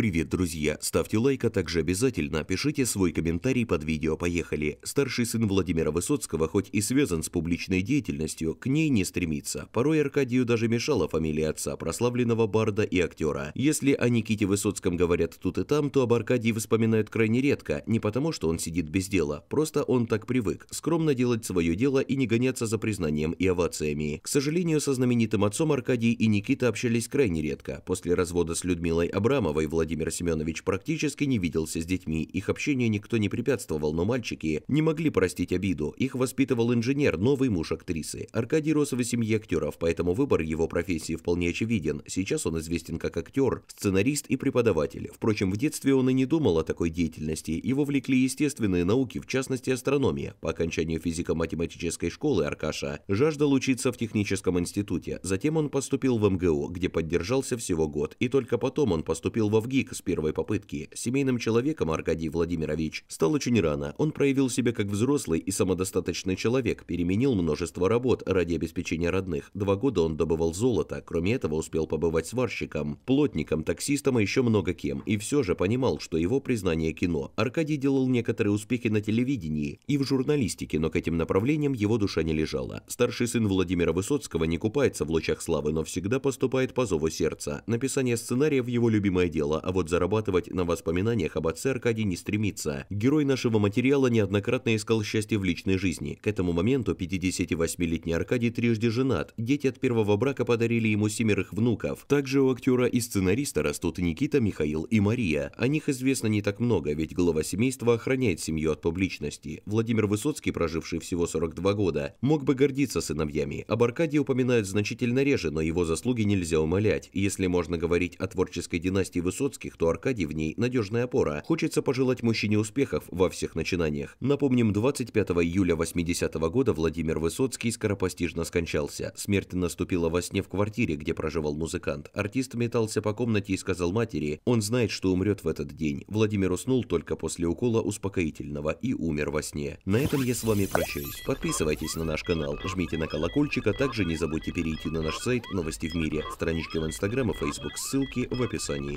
Привет, друзья! Ставьте лайк, а также обязательно пишите свой комментарий под видео «Поехали». Старший сын Владимира Высоцкого хоть и связан с публичной деятельностью, к ней не стремится. Порой Аркадию даже мешала фамилия отца, прославленного барда и актера. Если о Никите Высоцком говорят тут и там, то об Аркадии вспоминают крайне редко, не потому что он сидит без дела, просто он так привык, скромно делать свое дело и не гоняться за признанием и овациями. К сожалению, со знаменитым отцом Аркадий и Никита общались крайне редко. После развода с Людмилой Абрамовой Владимир Владимир Семенович практически не виделся с детьми, их общение никто не препятствовал, но мальчики не могли простить обиду. Их воспитывал инженер, новый муж актрисы. Аркадий рос в семье актеров, поэтому выбор его профессии вполне очевиден. Сейчас он известен как актер, сценарист и преподаватель. Впрочем, в детстве он и не думал о такой деятельности. Его влекли естественные науки, в частности астрономия. По окончанию физико-математической школы Аркаша жаждал учиться в техническом институте. Затем он поступил в МГУ, где поддержался всего год. И только потом он поступил во ВГИ, Дик с первой попытки. Семейным человеком Аркадий Владимирович стал очень рано. Он проявил себя как взрослый и самодостаточный человек, переменил множество работ ради обеспечения родных. Два года он добывал золото, кроме этого успел побывать сварщиком, плотником, таксистом и а еще много кем. И все же понимал, что его признание кино. Аркадий делал некоторые успехи на телевидении и в журналистике, но к этим направлениям его душа не лежала. Старший сын Владимира Высоцкого не купается в лучах славы, но всегда поступает по зову сердца. Написание сценария в его любимое дело, а вот зарабатывать на воспоминаниях об отце Аркадий не стремится. Герой нашего материала неоднократно искал счастье в личной жизни. К этому моменту 58-летний Аркадий трижды женат, дети от первого брака подарили ему семерых внуков. Также у актера и сценариста растут Никита, Михаил и Мария. О них известно не так много, ведь глава семейства охраняет семью от публичности. Владимир Высоцкий, проживший всего 42 года, мог бы гордиться сыновьями. Об Аркадии упоминают значительно реже, но его заслуги нельзя умолять. Если можно говорить о творческой династии Высоцкого, Высоцких, то Аркадий в ней надежная опора. Хочется пожелать мужчине успехов во всех начинаниях. Напомним, 25 июля 80 -го года Владимир Высоцкий скоропостижно скончался. Смерть наступила во сне в квартире, где проживал музыкант. Артист метался по комнате и сказал матери, он знает, что умрет в этот день. Владимир уснул только после укола успокоительного и умер во сне. На этом я с вами прощаюсь. Подписывайтесь на наш канал, жмите на колокольчик, а также не забудьте перейти на наш сайт «Новости в мире», странички в Инстаграм и Фейсбук, ссылки в описании.